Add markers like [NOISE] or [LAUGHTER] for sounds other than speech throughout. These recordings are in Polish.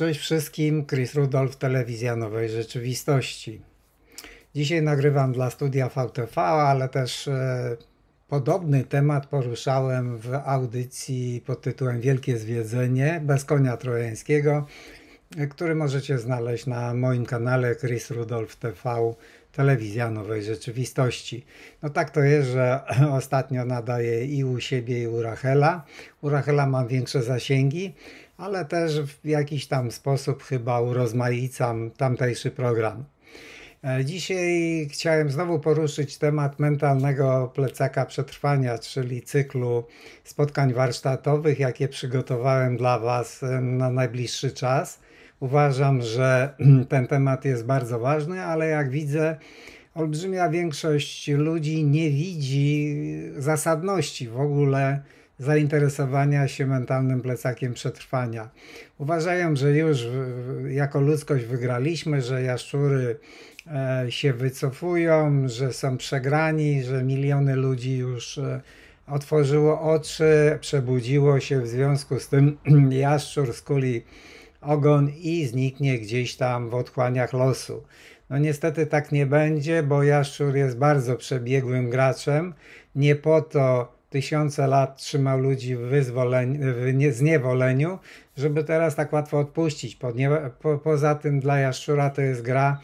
Cześć wszystkim, Chris Rudolf, Telewizja Nowej Rzeczywistości. Dzisiaj nagrywam dla studia VTV, ale też e, podobny temat poruszałem w audycji pod tytułem Wielkie Zwiedzenie bez konia trojańskiego, e, który możecie znaleźć na moim kanale Chris Rudolf TV Telewizja Nowej Rzeczywistości. No tak to jest, że [CLEARS THROAT] ostatnio nadaję i u siebie i u Rachela. U Rachela mam większe zasięgi, ale też w jakiś tam sposób chyba urozmaicam tamtejszy program. E, dzisiaj chciałem znowu poruszyć temat mentalnego plecaka przetrwania, czyli cyklu spotkań warsztatowych, jakie przygotowałem dla Was e, na najbliższy czas. Uważam, że [CLEARS THROAT] ten temat jest bardzo ważny, ale jak widzę, olbrzymia większość ludzi nie widzi zasadności w ogóle zainteresowania się mentalnym plecakiem przetrwania. Uważają, że już jako ludzkość wygraliśmy, że jaszczury e, się wycofują, że są przegrani, że miliony ludzi już e, otworzyło oczy, przebudziło się w związku z tym [CLEARS THROAT] jaszczur skuli ogon i zniknie gdzieś tam w otchłaniach losu. No niestety tak nie będzie, bo jaszczur jest bardzo przebiegłym graczem. Nie po to tysiące lat trzymał ludzi w, w nie, zniewoleniu, żeby teraz tak łatwo odpuścić. Po, nie, po, poza tym dla jaszczura to jest gra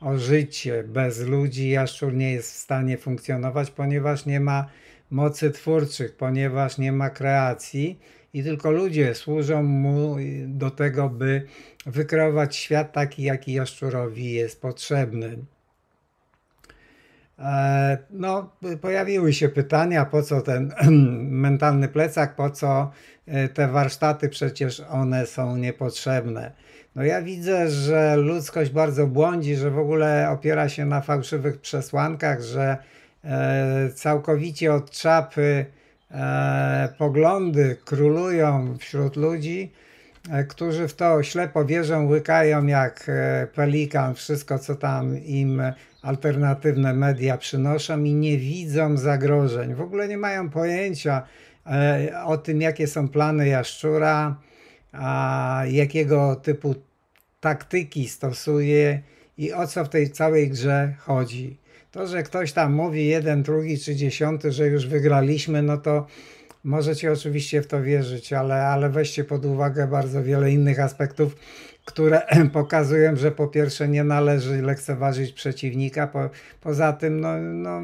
o życie. Bez ludzi jaszczur nie jest w stanie funkcjonować, ponieważ nie ma mocy twórczych, ponieważ nie ma kreacji i tylko ludzie służą mu do tego, by wykreować świat taki, jaki jaszczurowi jest potrzebny. E, no, pojawiły się pytania, po co ten [CLEARS THROAT] mentalny plecak, po co e, te warsztaty, przecież one są niepotrzebne. No ja widzę, że ludzkość bardzo błądzi, że w ogóle opiera się na fałszywych przesłankach, że e, całkowicie od czapy poglądy królują wśród ludzi E, którzy w to ślepo wierzą, łykają jak e, pelikan wszystko, co tam im alternatywne media przynoszą i nie widzą zagrożeń. W ogóle nie mają pojęcia e, o tym, jakie są plany jaszczura, a jakiego typu taktyki stosuje i o co w tej całej grze chodzi. To, że ktoś tam mówi jeden, drugi trzy, dziesiąty, że już wygraliśmy, no to Możecie oczywiście w to wierzyć, ale, ale weźcie pod uwagę bardzo wiele innych aspektów, które [CLEARS THROAT] pokazują, że po pierwsze nie należy lekceważyć przeciwnika, po, poza tym no, no,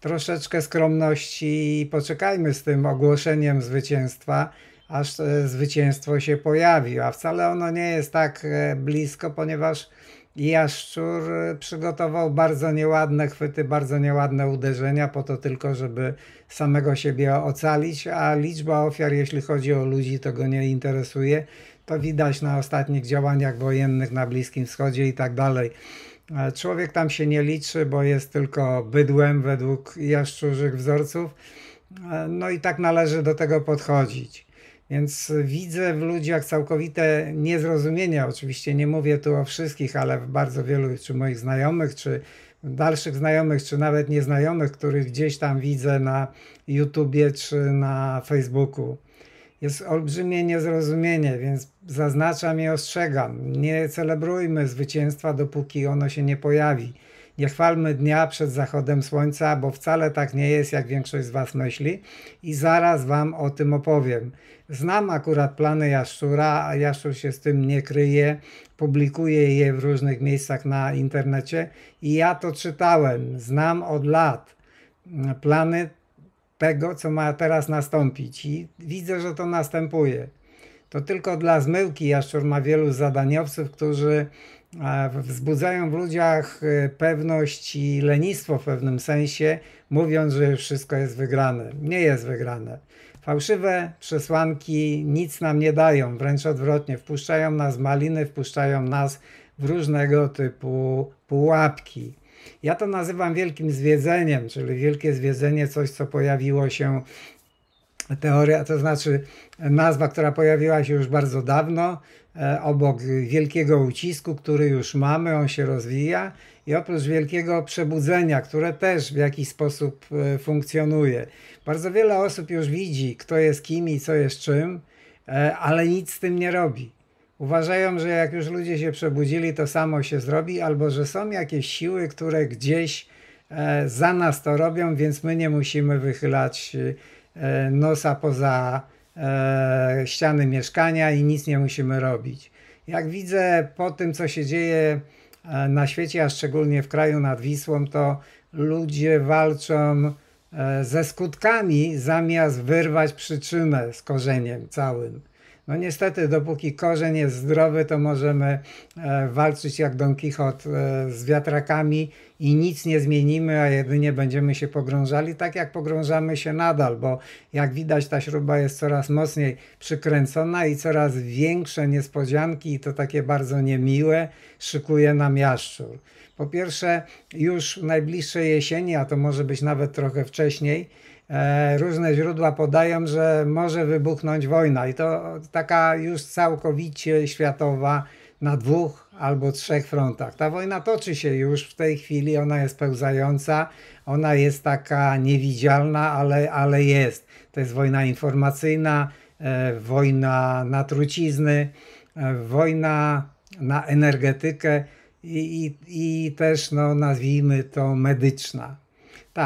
troszeczkę skromności i poczekajmy z tym ogłoszeniem zwycięstwa, aż e, zwycięstwo się pojawi, a wcale ono nie jest tak e, blisko, ponieważ Jaszczur przygotował bardzo nieładne chwyty, bardzo nieładne uderzenia, po to tylko, żeby samego siebie ocalić, a liczba ofiar, jeśli chodzi o ludzi, to go nie interesuje. To widać na ostatnich działaniach wojennych na Bliskim Wschodzie i tak dalej. E, człowiek tam się nie liczy, bo jest tylko bydłem według jaszczurzych wzorców. E, no i tak należy do tego podchodzić. Więc widzę w ludziach całkowite niezrozumienie. Oczywiście nie mówię tu o wszystkich, ale w bardzo wielu, czy moich znajomych, czy dalszych znajomych, czy nawet nieznajomych, których gdzieś tam widzę na YouTubie czy na Facebooku. Jest olbrzymie niezrozumienie, więc zaznaczam i ostrzegam. Nie celebrujmy zwycięstwa, dopóki ono się nie pojawi. Nie chwalmy dnia przed zachodem słońca, bo wcale tak nie jest, jak większość z Was myśli, i zaraz Wam o tym opowiem. Znam akurat plany Jaszczura, Jaszczur się z tym nie kryje, publikuje je w różnych miejscach na internecie i ja to czytałem, znam od lat plany tego, co ma teraz nastąpić i widzę, że to następuje. To tylko dla zmyłki Jaszczur ma wielu zadaniowców, którzy e, wzbudzają w ludziach e, pewność i lenistwo w pewnym sensie, mówiąc, że wszystko jest wygrane. Nie jest wygrane Fałszywe przesłanki nic nam nie dają, wręcz odwrotnie, wpuszczają nas w maliny, wpuszczają nas w różnego typu pułapki. Ja to nazywam wielkim zwiedzeniem, czyli wielkie zwiedzenie, coś co pojawiło się teoria, to znaczy nazwa, która pojawiła się już bardzo dawno, e, obok wielkiego ucisku, który już mamy, on się rozwija i oprócz wielkiego przebudzenia, które też w jakiś sposób e, funkcjonuje. Bardzo wiele osób już widzi, kto jest kim i co jest czym, e, ale nic z tym nie robi. Uważają, że jak już ludzie się przebudzili, to samo się zrobi, albo że są jakieś siły, które gdzieś za nas to robią, więc my nie musimy wychylać E, nosa poza e, ściany mieszkania i nic nie musimy robić. Jak widzę po tym, co się dzieje e, na świecie, a szczególnie w kraju nad Wisłą, to ludzie walczą ze skutkami zamiast wyrwać przyczynę z korzeniem całym. No niestety, dopóki korzeń jest zdrowy, to możemy e, walczyć jak Don Quixote e, z wiatrakami i nic nie zmienimy, a jedynie będziemy się pogrążali tak jak pogrążamy się nadal, bo jak widać ta śruba jest coraz mocniej przykręcona i coraz większe niespodzianki i to takie bardzo niemiłe szykuje nam jaszczur. Po pierwsze, już najbliższe jesieni, a to może być nawet trochę wcześniej, E, różne źródła podają, że może wybuchnąć wojna i to taka już całkowicie światowa na dwóch albo trzech frontach. Ta wojna toczy się już w tej chwili, ona jest pełzająca, ona jest taka niewidzialna, ale, ale jest. To jest wojna informacyjna, e, wojna na trucizny, e, wojna na energetykę i, i, i też, no, nazwijmy to, medyczna.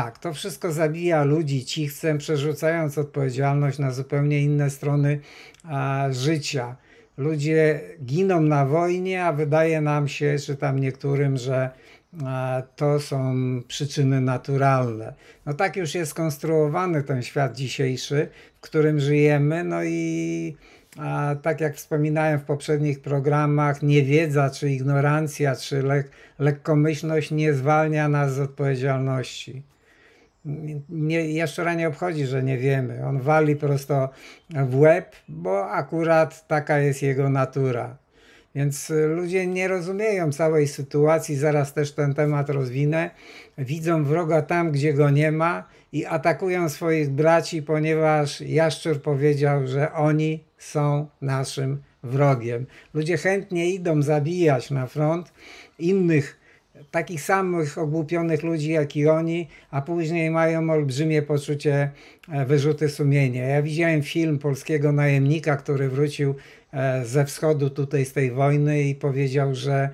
Tak, to wszystko zabija ludzi cichcem, przerzucając odpowiedzialność na zupełnie inne strony a, życia. Ludzie giną na wojnie, a wydaje nam się, czy tam niektórym, że a, to są przyczyny naturalne. No tak już jest skonstruowany ten świat dzisiejszy, w którym żyjemy, no i a tak jak wspominałem w poprzednich programach, niewiedza czy ignorancja, czy lek lekkomyślność nie zwalnia nas z odpowiedzialności nie, jaszczura nie obchodzi, że nie wiemy. On wali prosto w łeb, bo akurat taka jest jego natura. Więc y, ludzie nie rozumieją całej sytuacji, zaraz też ten temat rozwinę. Widzą wroga tam, gdzie go nie ma i atakują swoich braci, ponieważ Jaszczur powiedział, że oni są naszym wrogiem. Ludzie chętnie idą zabijać na front innych takich samych ogłupionych ludzi jak i oni, a później mają olbrzymie poczucie e, wyrzuty sumienia. Ja widziałem film polskiego najemnika, który wrócił e, ze wschodu tutaj z tej wojny i powiedział, że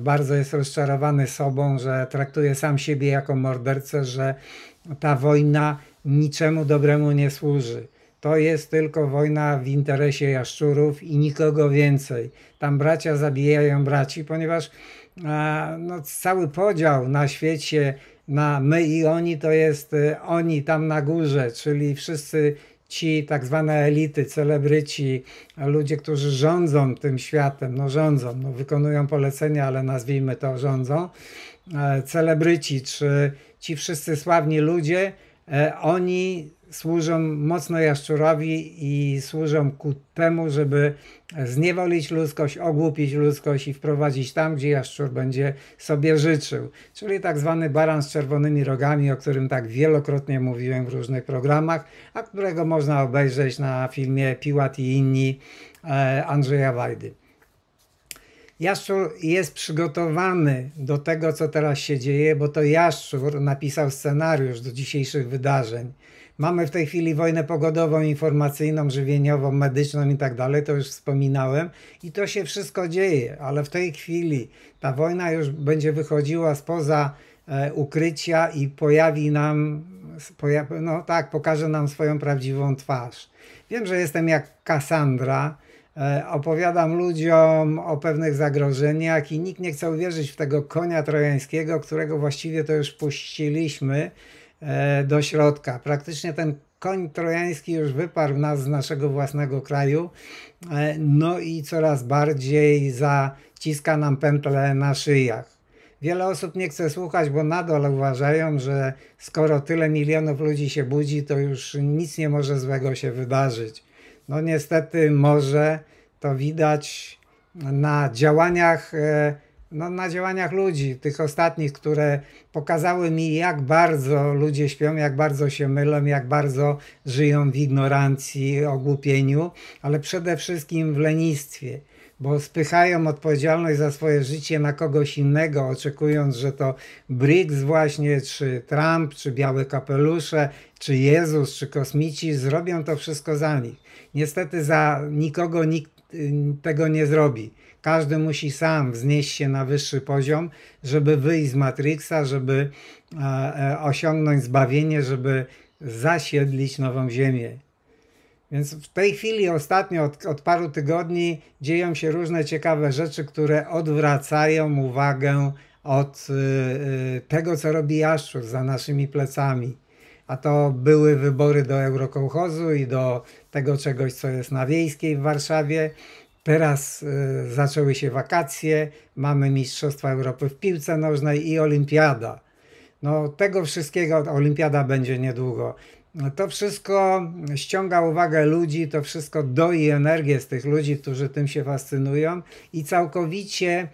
bardzo jest rozczarowany sobą, że traktuje sam siebie jako mordercę, że ta wojna niczemu dobremu nie służy. To jest tylko wojna w interesie jaszczurów i nikogo więcej. Tam bracia zabijają braci, ponieważ no, cały podział na świecie na my i oni to jest y, oni tam na górze, czyli wszyscy ci tak zwane elity, celebryci, ludzie, którzy rządzą tym światem, no rządzą, no wykonują polecenia, ale nazwijmy to rządzą, e, celebryci, czy ci wszyscy sławni ludzie, e, oni służą mocno jaszczurowi i służą ku temu, żeby zniewolić ludzkość, ogłupić ludzkość i wprowadzić tam, gdzie jaszczur będzie sobie życzył. Czyli tak zwany baran z czerwonymi rogami, o którym tak wielokrotnie mówiłem w różnych programach, a którego można obejrzeć na filmie Piłat i inni e, Andrzeja Wajdy. Jaszczur jest przygotowany do tego, co teraz się dzieje, bo to Jaszczur napisał scenariusz do dzisiejszych wydarzeń. Mamy w tej chwili wojnę pogodową, informacyjną, żywieniową, medyczną i tak dalej, to już wspominałem. I to się wszystko dzieje, ale w tej chwili ta wojna już będzie wychodziła spoza e, ukrycia i pojawi nam, poja no tak, pokaże nam swoją prawdziwą twarz. Wiem, że jestem jak Kassandra, e, opowiadam ludziom o pewnych zagrożeniach i nikt nie chce uwierzyć w tego konia trojańskiego, którego właściwie to już puściliśmy E, do środka. Praktycznie ten koń trojański już wyparł nas z naszego własnego kraju, e, no i coraz bardziej zaciska nam pętlę na szyjach. Wiele osób nie chce słuchać, bo nadal uważają, że skoro tyle milionów ludzi się budzi, to już nic nie może złego się wydarzyć. No niestety może to widać na działaniach e, no, na działaniach ludzi, tych ostatnich, które pokazały mi, jak bardzo ludzie śpią, jak bardzo się mylą, jak bardzo żyją w ignorancji, ogłupieniu, ale przede wszystkim w lenistwie bo spychają odpowiedzialność za swoje życie na kogoś innego, oczekując, że to Briggs właśnie, czy Trump, czy białe kapelusze, czy Jezus, czy kosmici zrobią to wszystko za nich. Niestety za nikogo nikt y, tego nie zrobi. Każdy musi sam wznieść się na wyższy poziom, żeby wyjść z Matrixa, żeby e, e, osiągnąć zbawienie, żeby zasiedlić nową ziemię. Więc w tej chwili ostatnio, od, od, paru tygodni, dzieją się różne ciekawe rzeczy, które odwracają uwagę od y, tego, co robi Jaszczur za naszymi plecami. A to były wybory do Eurokołchozu i do tego czegoś, co jest na Wiejskiej w Warszawie. Teraz y, zaczęły się wakacje, mamy Mistrzostwa Europy w piłce nożnej i Olimpiada. No, tego wszystkiego, Olimpiada będzie niedługo. To wszystko ściąga uwagę ludzi, to wszystko doi energię z tych ludzi, którzy tym się fascynują i całkowicie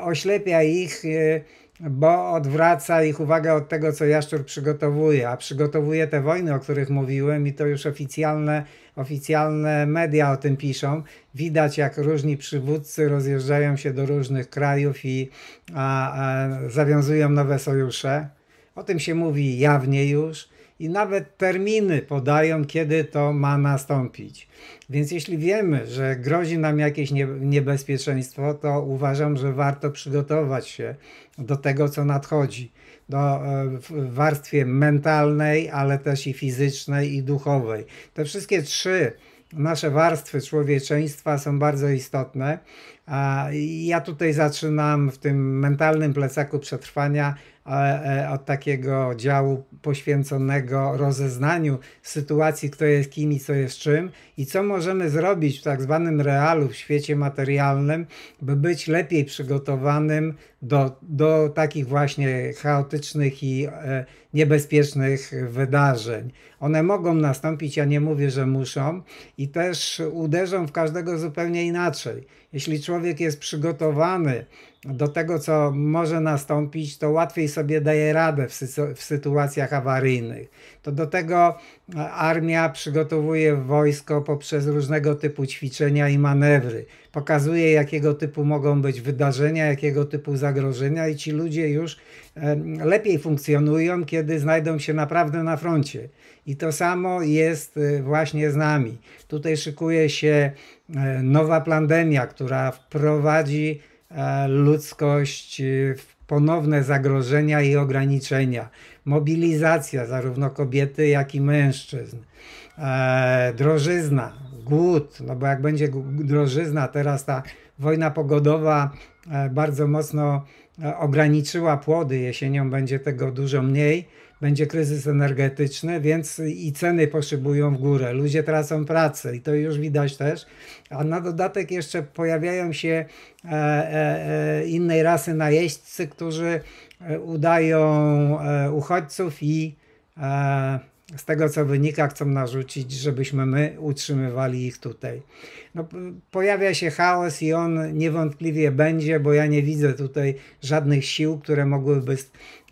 oślepia ich, y, bo odwraca ich uwagę od tego, co Jaszczur przygotowuje. A przygotowuje te wojny, o których mówiłem, i to już oficjalne oficjalne media o tym piszą. Widać, jak różni przywódcy rozjeżdżają się do różnych krajów i a, a, zawiązują nowe sojusze. O tym się mówi jawnie już i nawet terminy podają, kiedy to ma nastąpić. Więc jeśli wiemy, że grozi nam jakieś niebezpieczeństwo, to uważam, że warto przygotować się do tego, co nadchodzi do e, w warstwie mentalnej, ale też i fizycznej i duchowej. Te wszystkie trzy nasze warstwy człowieczeństwa są bardzo istotne. A ja tutaj zaczynam w tym mentalnym plecaku przetrwania E, od takiego działu poświęconego rozeznaniu sytuacji, kto jest kim i co jest czym i co możemy zrobić w tak zwanym realu, w świecie materialnym, by być lepiej przygotowanym do, do takich właśnie chaotycznych i e, niebezpiecznych wydarzeń. One mogą nastąpić, ja nie mówię, że muszą, i też uderzą w każdego zupełnie inaczej. Jeśli człowiek jest przygotowany, do tego, co może nastąpić, to łatwiej sobie daje radę w, sy w sytuacjach awaryjnych. To do tego e, armia przygotowuje wojsko poprzez różnego typu ćwiczenia i manewry. Pokazuje, jakiego typu mogą być wydarzenia, jakiego typu zagrożenia, i ci ludzie już e, lepiej funkcjonują, kiedy znajdą się naprawdę na froncie. I to samo jest e, właśnie z nami. Tutaj szykuje się nowa pandemia, która wprowadzi E, ludzkość e, w ponowne zagrożenia i ograniczenia. Mobilizacja zarówno kobiety, jak i mężczyzn. E, drożyzna, głód, no bo jak będzie drożyzna, teraz ta wojna pogodowa e, bardzo mocno e, ograniczyła płody, jesienią będzie tego dużo mniej, będzie kryzys energetyczny, więc i ceny poszybują w górę, ludzie tracą pracę i to już widać też, a na dodatek jeszcze pojawiają się e, innej rasy najeźdźcy, którzy udają uchodźców i z tego co wynika, chcą narzucić, żebyśmy my utrzymywali ich tutaj. No, pojawia się chaos i on niewątpliwie będzie, bo ja nie widzę tutaj żadnych sił, które mogłyby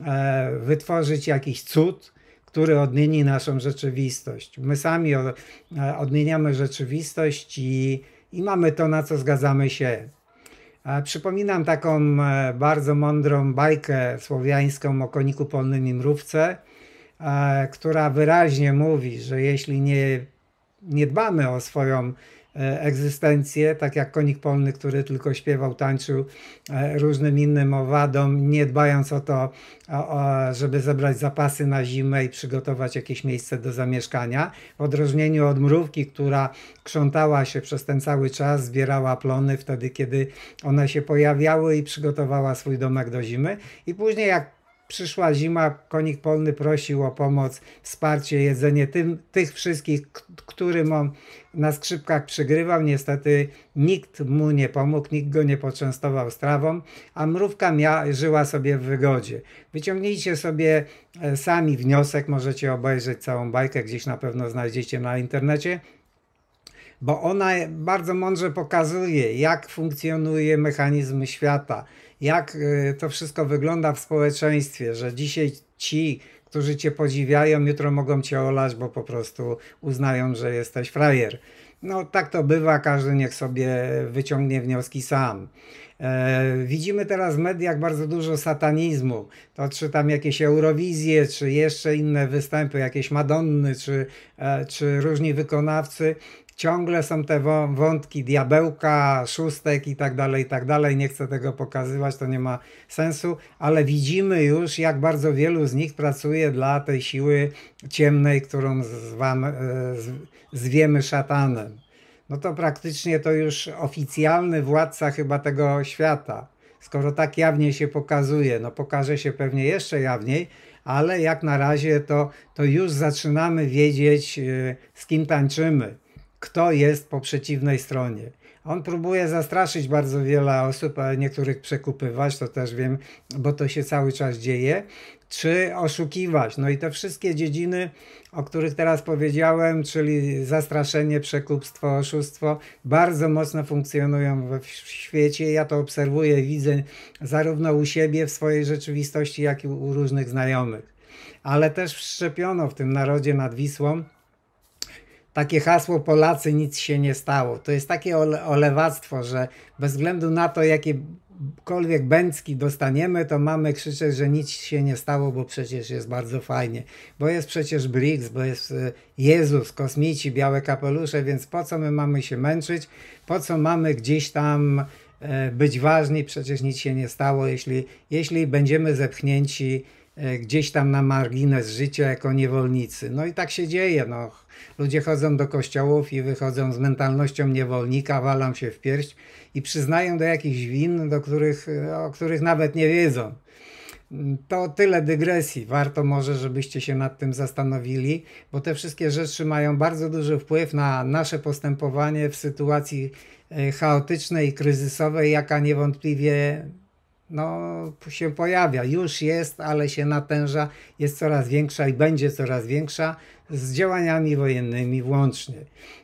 e, wytworzyć jakiś cud, który odmieni naszą rzeczywistość. My sami o, e, odmieniamy rzeczywistość i, i mamy to, na co zgadzamy się. Przypominam taką e, bardzo mądrą bajkę słowiańską o koniku polnym i mrówce, E, która wyraźnie mówi, że jeśli nie, nie dbamy o swoją e, egzystencję, tak jak konik polny, który tylko śpiewał, tańczył e, różnym innym owadom, nie dbając o to, żeby zebrać zapasy na zimę i przygotować jakieś miejsce do zamieszkania. W odróżnieniu od mrówki, która krzątała się przez ten cały czas, zbierała plony wtedy, kiedy one się pojawiały i przygotowała swój domek do zimy. I później jak Przyszła zima, konik polny prosił o pomoc, wsparcie, jedzenie tym, tych wszystkich, którym on na skrzypkach przygrywał. Niestety nikt mu nie pomógł, nikt go nie poczęstował strawą, a mrówka mia, żyła sobie w wygodzie. Wyciągnijcie sobie e, sami wniosek, możecie obejrzeć całą bajkę, gdzieś na pewno znajdziecie na internecie bo ona bardzo mądrze pokazuje, jak funkcjonuje mechanizm świata, jak y, to wszystko wygląda w społeczeństwie, że dzisiaj ci, którzy cię podziwiają, jutro mogą cię olać, bo po prostu uznają, że jesteś frajer. No tak to bywa, każdy niech sobie wyciągnie wnioski sam. E, widzimy teraz w mediach bardzo dużo satanizmu. To czy tam jakieś Eurowizje, czy jeszcze inne występy, jakieś Madonny, czy, e, czy różni wykonawcy, ciągle są te wątki diabełka, szóstek i tak dalej, i tak dalej. Nie chcę tego pokazywać, to nie ma sensu, ale widzimy już, jak bardzo wielu z nich pracuje dla tej siły ciemnej, którą zwamy, e, zwiemy szatanem. No to praktycznie to już oficjalny władca chyba tego świata. Skoro tak jawnie się pokazuje, no pokaże się pewnie jeszcze jawniej, ale jak na razie to, to już zaczynamy wiedzieć, e, z kim tańczymy kto jest po przeciwnej stronie. On próbuje zastraszyć bardzo wiele osób, a niektórych przekupywać, to też wiem, bo to się cały czas dzieje, czy oszukiwać. No i te wszystkie dziedziny, o których teraz powiedziałem, czyli zastraszenie, przekupstwo, oszustwo, bardzo mocno funkcjonują w świecie. Ja to obserwuję, widzę zarówno u siebie, w swojej rzeczywistości, jak i u różnych znajomych. Ale też wszczepiono w tym narodzie nad Wisłą takie hasło Polacy nic się nie stało. To jest takie ole, olewactwo, że bez względu na to, jakiekolwiek bęcki dostaniemy, to mamy krzyczeć, że nic się nie stało, bo przecież jest bardzo fajnie. Bo jest przecież Briggs, bo jest y, Jezus, kosmici, białe kapelusze, więc po co my mamy się męczyć? Po co mamy gdzieś tam e, być ważni? Przecież nic się nie stało, jeśli, jeśli będziemy zepchnięci E, gdzieś tam na margines życia jako niewolnicy. No i tak się dzieje. No. Ludzie chodzą do kościołów i wychodzą z mentalnością niewolnika, walą się w pierś i przyznają do jakichś win, do których, e, o których nawet nie wiedzą. To tyle dygresji. Warto może, żebyście się nad tym zastanowili, bo te wszystkie rzeczy mają bardzo duży wpływ na nasze postępowanie w sytuacji e, chaotycznej i kryzysowej, jaka niewątpliwie no, się pojawia, już jest, ale się natęża, jest coraz większa i będzie coraz większa z działaniami wojennymi włącznie.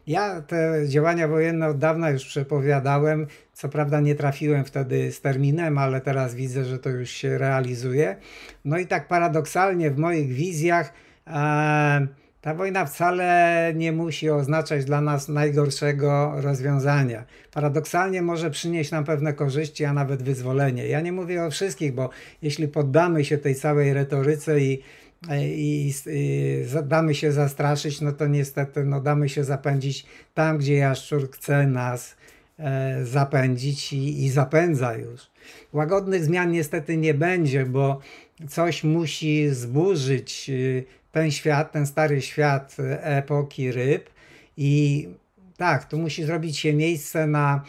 Ja te działania wojenne od dawna już przepowiadałem, co prawda nie trafiłem wtedy z terminem, ale teraz widzę, że to już się realizuje. No i tak paradoksalnie w moich wizjach. E, ta wojna wcale nie musi oznaczać dla nas najgorszego rozwiązania. Paradoksalnie może przynieść nam pewne korzyści, a nawet wyzwolenie. Ja nie mówię o wszystkich, bo jeśli poddamy się tej całej retoryce i i, i damy się zastraszyć, no to niestety no damy się zapędzić tam, gdzie jaszczur chce nas e, zapędzić i, i zapędza już. Łagodnych zmian niestety nie będzie, bo coś musi zburzyć y, ten świat, ten stary świat y, epoki ryb i tak, tu musi zrobić się miejsce na,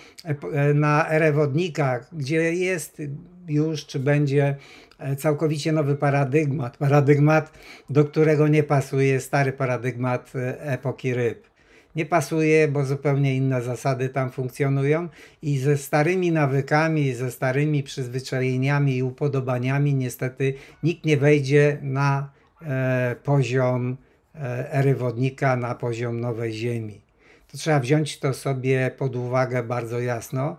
e, na erę wodnika, gdzie jest już, czy będzie e, całkowicie nowy paradygmat. Paradygmat, do którego nie pasuje stary paradygmat y, epoki ryb. Nie pasuje, bo zupełnie inne zasady tam funkcjonują i ze starymi nawykami, ze starymi przyzwyczajeniami i upodobaniami niestety nikt nie wejdzie na E, poziom e, wodnika na poziom nowej ziemi. To trzeba wziąć to sobie pod uwagę bardzo jasno,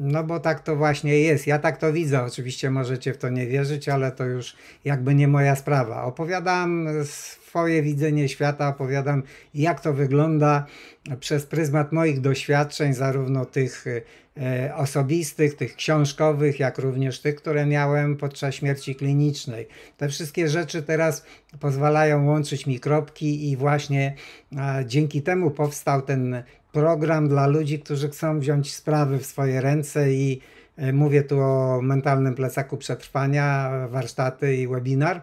no bo tak to właśnie jest. Ja tak to widzę. Oczywiście możecie w to nie wierzyć, ale to już jakby nie moja sprawa. Opowiadam swoje widzenie świata, opowiadam jak to wygląda przez pryzmat moich doświadczeń, zarówno tych E, osobistych, tych książkowych, jak również tych, które miałem podczas śmierci klinicznej. Te wszystkie rzeczy teraz pozwalają łączyć mikropki i właśnie dzięki temu powstał ten program dla ludzi, którzy chcą wziąć sprawy w swoje ręce i e, mówię tu o mentalnym plecaku przetrwania, warsztaty i webinar.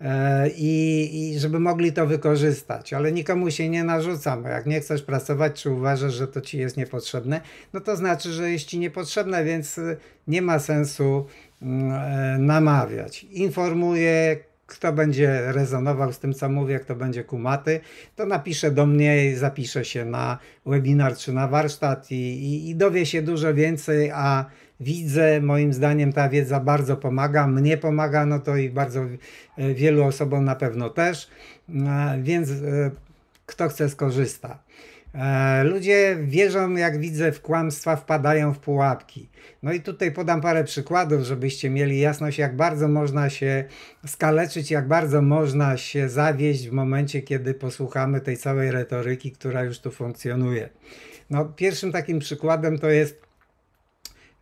E, i, i żeby mogli to wykorzystać, ale nikomu się nie narzucam. Jak nie chcesz pracować, czy uważasz, że to ci jest niepotrzebne, no to znaczy, że jest ci niepotrzebne, więc y, nie ma sensu mm, e, namawiać. Informuję, kto będzie rezonował z tym, co mówię, kto będzie kumaty, to napisze do mnie i zapisze się na webinar czy na warsztat i, i, i dowie się dużo więcej, a widzę. Moim zdaniem ta wiedza bardzo pomaga, mnie pomaga, no to i bardzo e, wielu osobom na pewno też, e, więc e, kto chce skorzysta. Ludzie wierzą, jak widzę, w kłamstwa, wpadają w pułapki. No i tutaj podam parę przykładów, żebyście mieli jasność, jak bardzo można się skaleczyć, jak bardzo można się zawieść w momencie, kiedy posłuchamy tej całej retoryki, która już tu funkcjonuje. No, pierwszym takim przykładem to jest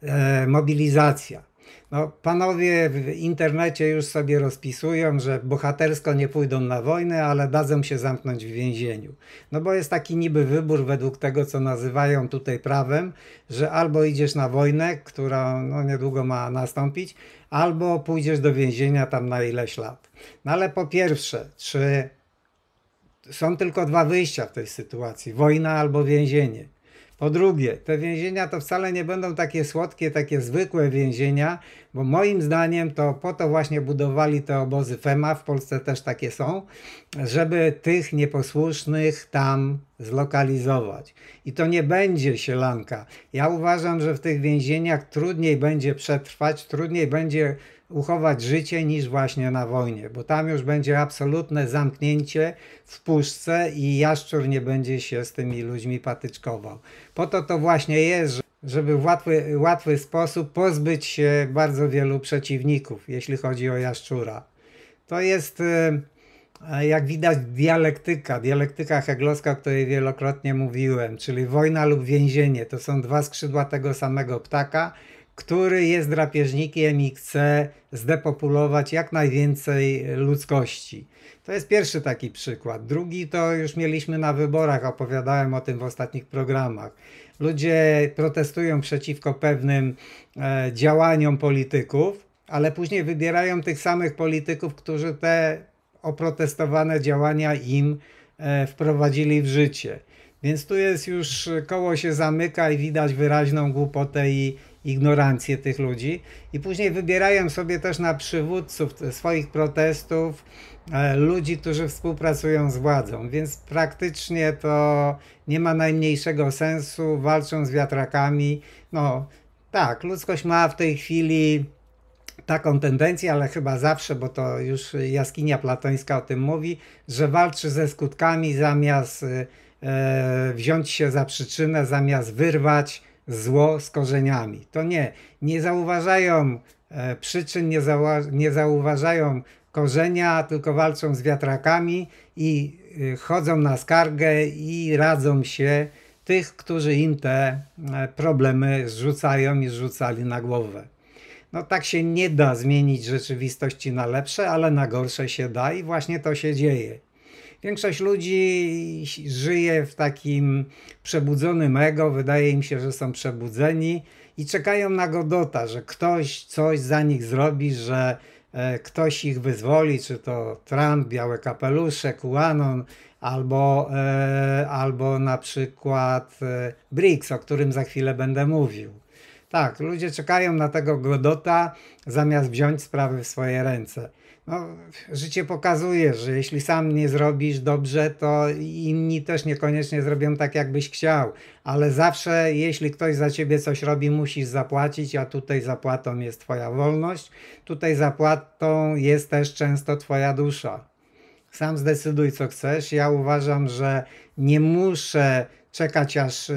E, mobilizacja. No, panowie w internecie już sobie rozpisują, że bohatersko nie pójdą na wojnę, ale dadzą się zamknąć w więzieniu. No bo jest taki niby wybór według tego, co nazywają tutaj prawem, że albo idziesz na wojnę, która no, niedługo ma nastąpić, albo pójdziesz do więzienia tam na ileś lat. No ale po pierwsze, czy są tylko dwa wyjścia w tej sytuacji: wojna albo więzienie. Po drugie, te więzienia to wcale nie będą takie słodkie, takie zwykłe więzienia, bo moim zdaniem to po to właśnie budowali te obozy FEMA, w Polsce też takie są, żeby tych nieposłusznych tam zlokalizować. I to nie będzie sielanka. Ja uważam, że w tych więzieniach trudniej będzie przetrwać, trudniej będzie uchować życie niż właśnie na wojnie, bo tam już będzie absolutne zamknięcie w puszce i jaszczur nie będzie się z tymi ludźmi patyczkował. Po to to właśnie jest, żeby w łatwy, łatwy sposób pozbyć się bardzo wielu przeciwników, jeśli chodzi o jaszczura. To jest, y, e, jak widać, dialektyka, dialektyka heglowska, o której wielokrotnie mówiłem, czyli wojna lub więzienie. To są dwa skrzydła tego samego ptaka, który jest drapieżnikiem i chce zdepopulować jak najwięcej ludzkości. To jest pierwszy taki przykład. Drugi to już mieliśmy na wyborach, opowiadałem o tym w ostatnich programach. Ludzie protestują przeciwko pewnym e, działaniom polityków, ale później wybierają tych samych polityków, którzy te oprotestowane działania im e, wprowadzili w życie. Więc tu jest już koło się zamyka i widać wyraźną głupotę i ignorancję tych ludzi i później wybierają sobie też na przywódców swoich protestów e, ludzi, którzy współpracują z władzą, więc praktycznie to nie ma najmniejszego sensu, walczą z wiatrakami. No tak, ludzkość ma w tej chwili taką tendencję, ale chyba zawsze, bo to już jaskinia platońska o tym mówi, że walczy ze skutkami zamiast e, wziąć się za przyczynę, zamiast wyrwać zło z korzeniami. To nie, nie zauważają e, przyczyn, nie, zauwa nie zauważają korzenia, tylko walczą z wiatrakami i y, chodzą na skargę i radzą się tych, którzy im te e, problemy zrzucają i zrzucali na głowę. No tak się nie da zmienić rzeczywistości na lepsze, ale na gorsze się da i właśnie to się dzieje. Większość ludzi żyje w takim przebudzonym ego, wydaje im się, że są przebudzeni i czekają na Godota, że ktoś coś za nich zrobi, że e, ktoś ich wyzwoli, czy to Trump, białe kapelusze, QAnon, albo, e, albo na przykład e, BRICS, o którym za chwilę będę mówił. Tak, ludzie czekają na tego Godota zamiast wziąć sprawy w swoje ręce. No, życie pokazuje, że jeśli sam nie zrobisz dobrze, to inni też niekoniecznie zrobią tak, jakbyś chciał. Ale zawsze, jeśli ktoś za ciebie coś robi, musisz zapłacić, a tutaj zapłatą jest twoja wolność, tutaj zapłatą jest też często twoja dusza. Sam zdecyduj, co chcesz. Ja uważam, że nie muszę czekać aż y,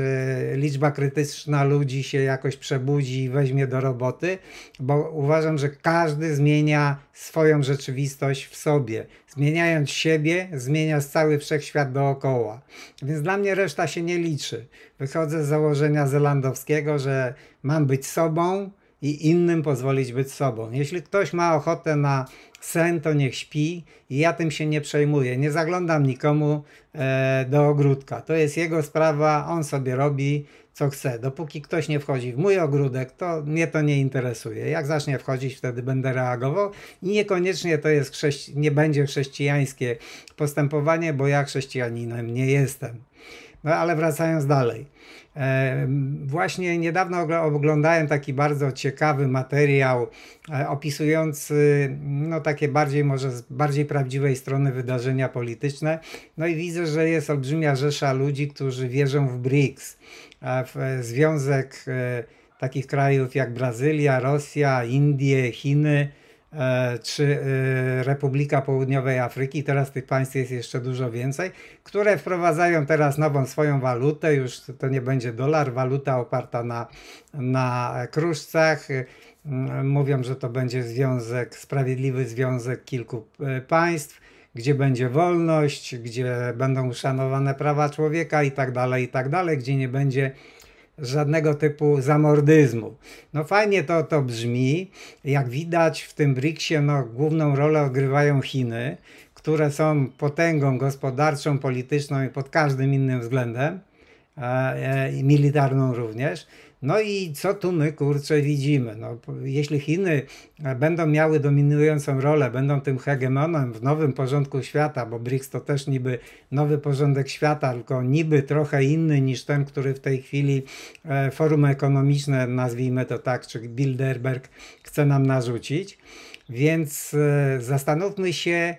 liczba krytyczna ludzi się jakoś przebudzi i weźmie do roboty, bo uważam, że każdy zmienia swoją rzeczywistość w sobie. Zmieniając siebie, zmienia cały wszechświat dookoła. Więc dla mnie reszta się nie liczy. Wychodzę z założenia zelandowskiego, że mam być sobą, i innym pozwolić być sobą. Jeśli ktoś ma ochotę na sen, to niech śpi i ja tym się nie przejmuję. Nie zaglądam nikomu e, do ogródka. To jest jego sprawa, on sobie robi co chce. Dopóki ktoś nie wchodzi w mój ogródek, to mnie to nie interesuje. Jak zacznie wchodzić, wtedy będę reagował i niekoniecznie to jest chrześci- nie będzie chrześcijańskie postępowanie, bo ja chrześcijaninem nie jestem. No ale wracając dalej. E, właśnie niedawno oglądałem taki bardzo ciekawy materiał e, opisujący no, takie bardziej, może z bardziej prawdziwej strony wydarzenia polityczne. No i widzę, że jest olbrzymia rzesza ludzi, którzy wierzą w BRICS, w e, związek takich krajów jak Brazylia, Rosja, Indie, Chiny E, czy y, Republika Południowej Afryki, teraz tych państw jest jeszcze dużo więcej, które wprowadzają teraz nową swoją walutę, już to nie będzie dolar, waluta oparta na, na kruszcach. Y, y, mówią, że to będzie związek, sprawiedliwy związek kilku państw, gdzie będzie wolność, gdzie będą uszanowane prawa człowieka i tak dalej, i tak dalej, gdzie nie będzie żadnego typu zamordyzmu. No fajnie to, to brzmi. Jak widać w tym BRICSie no, główną rolę odgrywają Chiny, które są potęgą gospodarczą, polityczną i pod każdym innym względem, e, e, i militarną również. No i co tu my kurcze widzimy? No, jeśli Chiny e, będą miały dominującą rolę, będą tym hegemonem w nowym porządku świata, bo BRICS to też niby nowy porządek świata, tylko niby trochę inny niż ten, który w tej chwili e, forum ekonomiczne, nazwijmy to tak, czy Bilderberg chce nam narzucić. Więc e, zastanówmy się,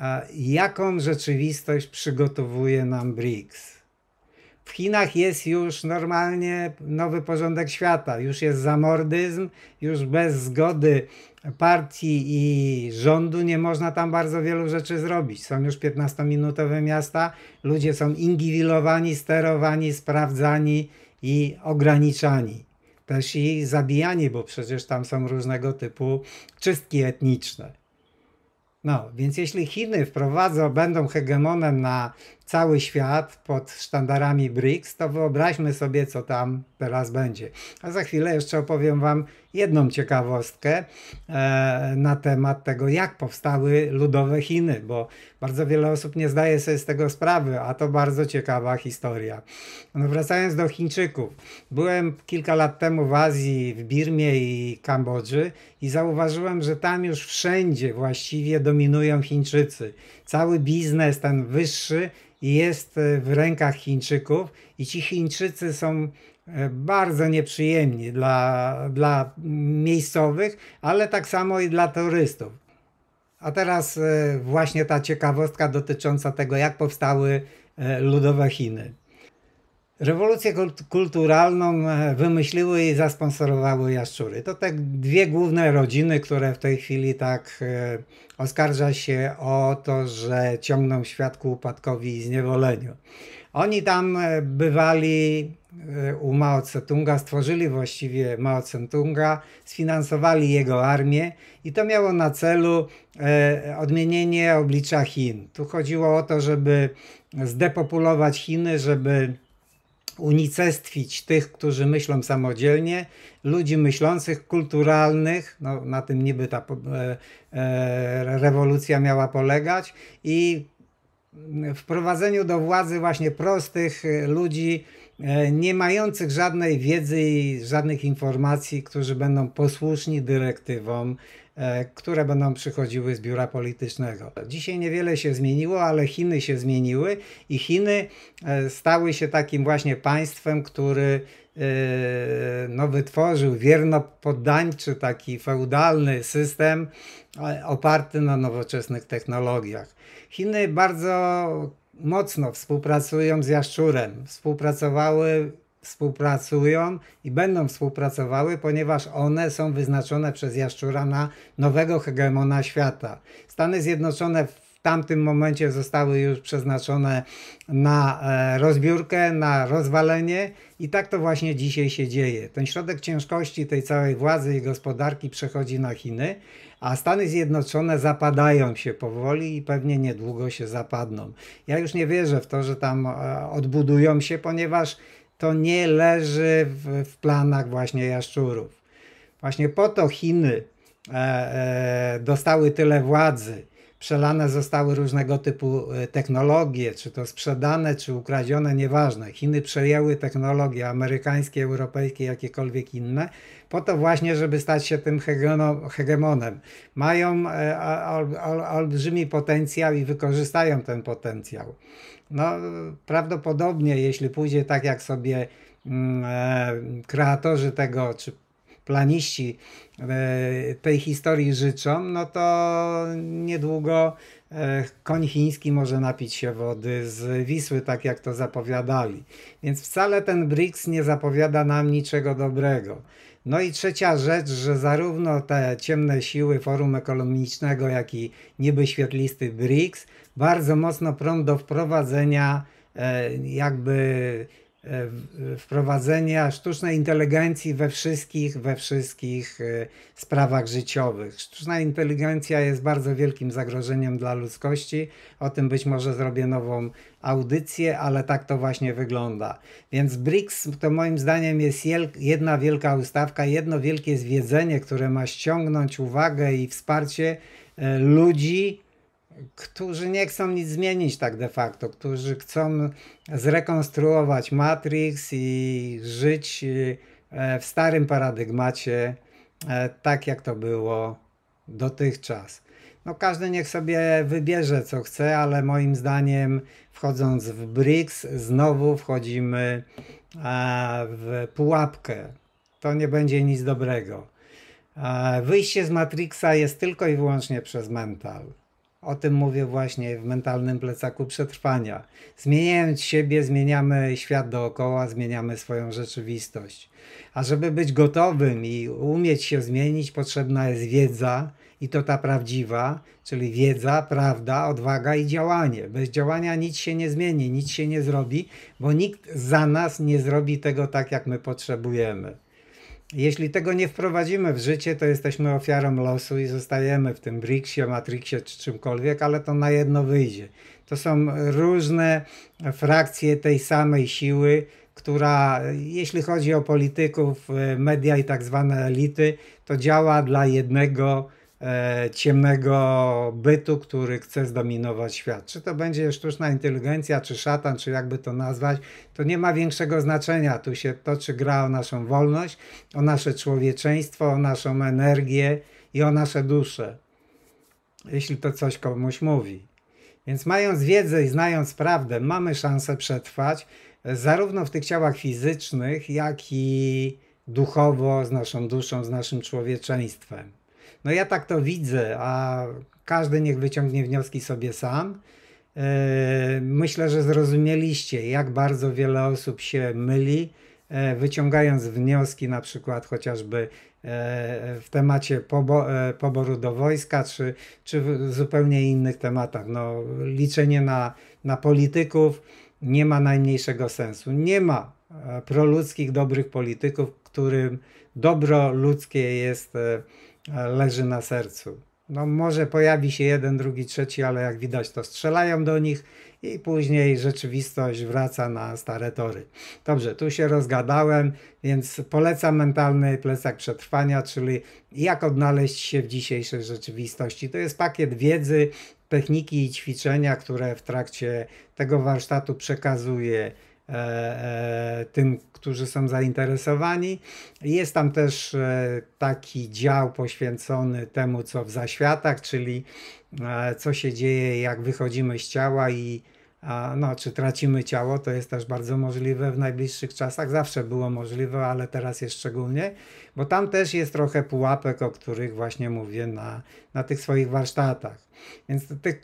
e, jaką rzeczywistość przygotowuje nam BRICS w Chinach jest już normalnie nowy porządek świata. Już jest zamordyzm, już bez zgody partii i rządu nie można tam bardzo wielu rzeczy zrobić. Są już 15-minutowe miasta, ludzie są ingiwilowani, sterowani, sprawdzani i ograniczani. Też i zabijani, bo przecież tam są różnego typu czystki etniczne. No, więc jeśli Chiny wprowadzą, będą hegemonem na cały świat pod sztandarami BRICS, to wyobraźmy sobie, co tam teraz będzie. A za chwilę jeszcze opowiem Wam jedną ciekawostkę e, na temat tego, jak powstały ludowe Chiny, bo bardzo wiele osób nie zdaje sobie z tego sprawy, a to bardzo ciekawa historia. No wracając do Chińczyków. Byłem kilka lat temu w Azji, w Birmie i Kambodży i zauważyłem, że tam już wszędzie właściwie dominują Chińczycy. Cały biznes ten wyższy jest e, w rękach Chińczyków i ci Chińczycy są e, bardzo nieprzyjemni dla, dla miejscowych, ale tak samo i dla turystów. A teraz e, właśnie ta ciekawostka dotycząca tego, jak powstały ludowe Chiny. Rewolucję kulturalną e, wymyśliły i zasponsorowały jaszczury. To te dwie główne rodziny, które w tej chwili tak e, oskarża się o to, że ciągną świat ku upadkowi i zniewoleniu. Oni tam e, bywali u Mao Tse-tunga, stworzyli właściwie Mao Tse-tunga, sfinansowali jego armię i to miało na celu odmienienie oblicza Chin. Tu chodziło o to, żeby zdepopulować Chiny, żeby unicestwić tych, którzy myślą samodzielnie, ludzi myślących, kulturalnych, no, na tym niby ta e, e rewolucja miała polegać, i wprowadzeniu do władzy właśnie prostych ludzi, e, nie mających żadnej wiedzy i żadnych informacji, którzy będą posłuszni dyrektywom E, które będą przychodziły z biura politycznego. Dzisiaj niewiele się zmieniło, ale Chiny się zmieniły i Chiny e, stały się takim właśnie państwem, który e, no, wytworzył wierno-poddańczy, taki feudalny system oparty na nowoczesnych technologiach. Chiny bardzo mocno współpracują z Jaszczurem. Współpracowały współpracują i będą współpracowały, ponieważ one są wyznaczone przez Jaszczura na nowego hegemona świata. Stany Zjednoczone w tamtym momencie zostały już przeznaczone na e, rozbiórkę, na rozwalenie i tak to właśnie dzisiaj się dzieje. Ten środek ciężkości tej całej władzy i gospodarki przechodzi na Chiny, a Stany Zjednoczone zapadają się powoli i pewnie niedługo się zapadną. Ja już nie wierzę w to, że tam e, odbudują się, ponieważ to nie leży w, w planach właśnie jaszczurów. Właśnie po to Chiny e, e, dostały tyle władzy, przelane zostały różnego typu e, technologie, czy to sprzedane, czy ukradzione, nieważne. Chiny przejęły technologie amerykańskie, europejskie, jakiekolwiek inne po to właśnie, żeby stać się tym hegemonem. Mają e, olbrzymi potencjał i wykorzystają ten potencjał. No, prawdopodobnie, jeśli pójdzie tak, jak sobie mm, e, kreatorzy tego, czy planiści e, tej historii życzą, no to niedługo koń chiński może napić się wody z Wisły, tak jak to zapowiadali. Więc wcale ten BRICS nie zapowiada nam niczego dobrego. No i trzecia rzecz, że zarówno te ciemne siły Forum Ekonomicznego, jak i niby świetlisty BRICS bardzo mocno prą do wprowadzenia e, jakby E, wprowadzenia sztucznej inteligencji we wszystkich, we wszystkich e, sprawach życiowych. Sztuczna inteligencja jest bardzo wielkim zagrożeniem dla ludzkości. O tym być może zrobię nową audycję, ale tak to właśnie wygląda. Więc BRICS to moim zdaniem jest jedna wielka ustawka, jedno wielkie zwiedzenie, które ma ściągnąć uwagę i wsparcie e, ludzi, którzy nie chcą nic zmienić tak de facto, którzy chcą zrekonstruować Matrix i żyć e, w starym paradygmacie, e, tak jak to było dotychczas. No każdy niech sobie wybierze co chce, ale moim zdaniem wchodząc w BRICS znowu wchodzimy w pułapkę. To nie będzie nic dobrego. Wyjście z Matrixa jest tylko i wyłącznie przez mental. O tym mówię właśnie w mentalnym plecaku przetrwania. Zmieniając siebie, zmieniamy świat dookoła, zmieniamy swoją rzeczywistość. A żeby być gotowym i umieć się zmienić, potrzebna jest wiedza i to ta prawdziwa, czyli wiedza, prawda, odwaga i działanie. Bez działania nic się nie zmieni, nic się nie zrobi, bo nikt za nas nie zrobi tego tak, jak my potrzebujemy. Jeśli tego nie wprowadzimy w życie, to jesteśmy ofiarą losu i zostajemy w tym Brixie, Matrixie czy czymkolwiek, ale to na jedno wyjdzie. To są różne frakcje tej samej siły, która, jeśli chodzi o polityków, e, media i tak zwane elity, to działa dla jednego E, ciemnego bytu, który chce zdominować świat. Czy to będzie sztuczna inteligencja, czy szatan, czy jakby to nazwać, to nie ma większego znaczenia. Tu się toczy gra o naszą wolność, o nasze człowieczeństwo, o naszą energię i o nasze dusze. Jeśli to coś komuś mówi. Więc mając wiedzę i znając prawdę, mamy szansę przetrwać e, zarówno w tych ciałach fizycznych, jak i duchowo z naszą duszą, z naszym człowieczeństwem. No ja tak to widzę, a każdy niech wyciągnie wnioski sobie sam. E, myślę, że zrozumieliście, jak bardzo wiele osób się myli, e, wyciągając wnioski na przykład chociażby e, w temacie poboru do wojska, czy, czy w zupełnie innych tematach. No, liczenie na, na polityków nie ma najmniejszego sensu. Nie ma proludzkich, dobrych polityków, którym dobro ludzkie jest leży na sercu. No może pojawi się jeden, drugi, trzeci, ale jak widać to strzelają do nich i później rzeczywistość wraca na stare tory. Dobrze, tu się rozgadałem, więc polecam mentalny plecak przetrwania, czyli jak odnaleźć się w dzisiejszej rzeczywistości. To jest pakiet wiedzy, techniki i ćwiczenia, które w trakcie tego warsztatu przekazuję E, e, tym, którzy są zainteresowani. Jest tam też e, taki dział poświęcony temu, co w zaświatach, czyli co się dzieje, jak wychodzimy z ciała i a, no, czy tracimy ciało, to jest też bardzo możliwe w najbliższych czasach. Zawsze było możliwe, ale teraz jest szczególnie, bo tam też jest trochę pułapek, o których właśnie mówię na, na tych swoich warsztatach. Więc tych,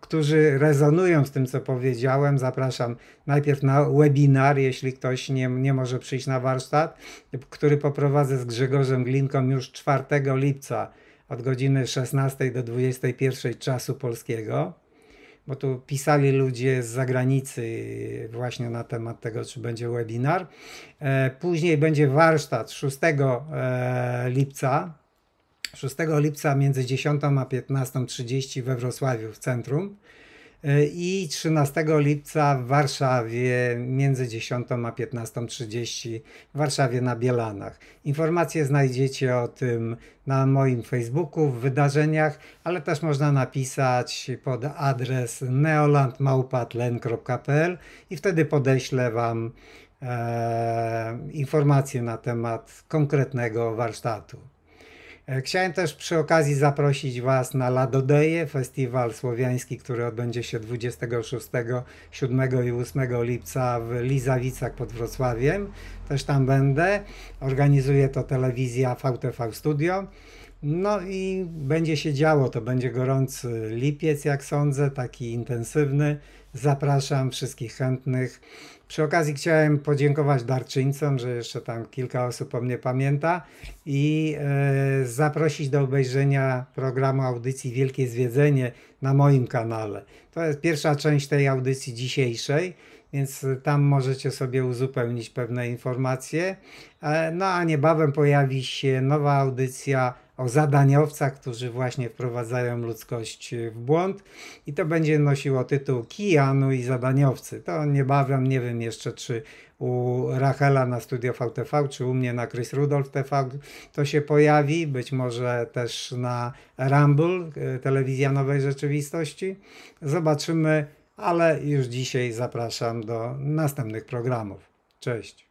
którzy rezonują z tym, co powiedziałem, zapraszam najpierw na webinar, jeśli ktoś nie, nie może przyjść na warsztat, który poprowadzę z Grzegorzem Glinką już 4 lipca od godziny 16 do 21 czasu polskiego bo tu pisali ludzie z zagranicy właśnie na temat tego, czy będzie webinar. E, później będzie warsztat 6 e, lipca. 6 lipca między 10 a 15.30 we Wrocławiu w centrum. E, i 13 lipca w Warszawie między 10 a 15.30 w Warszawie na Bielanach. Informacje znajdziecie o tym na moim Facebooku, w wydarzeniach, ale też można napisać pod adres neolandmałpatlen.pl i wtedy podeślę Wam e, informacje na temat konkretnego warsztatu. E, chciałem też przy okazji zaprosić Was na Ladodeje, festiwal słowiański, który odbędzie się 26, 7 i 8 lipca w Lizawicach pod Wrocławiem. Też tam będę. Organizuje to telewizja VTV Studio. No i będzie się działo, to będzie gorący lipiec, jak sądzę, taki intensywny. Zapraszam wszystkich chętnych. Przy okazji chciałem podziękować darczyńcom, że jeszcze tam kilka osób o mnie pamięta i e, zaprosić do obejrzenia programu audycji Wielkie Zwiedzenie na moim kanale. To jest pierwsza część tej audycji dzisiejszej, więc tam możecie sobie uzupełnić pewne informacje. E, no a niebawem pojawi się nowa audycja o zadaniowcach, którzy właśnie wprowadzają ludzkość w błąd i to będzie nosiło tytuł Kijanu i zadaniowcy. To niebawem, nie wiem jeszcze czy u Rachela na Studio VTV, czy u mnie na Chris Rudolf TV to się pojawi, być może też na Rumble, e, telewizja nowej rzeczywistości. Zobaczymy, ale już dzisiaj zapraszam do następnych programów. Cześć.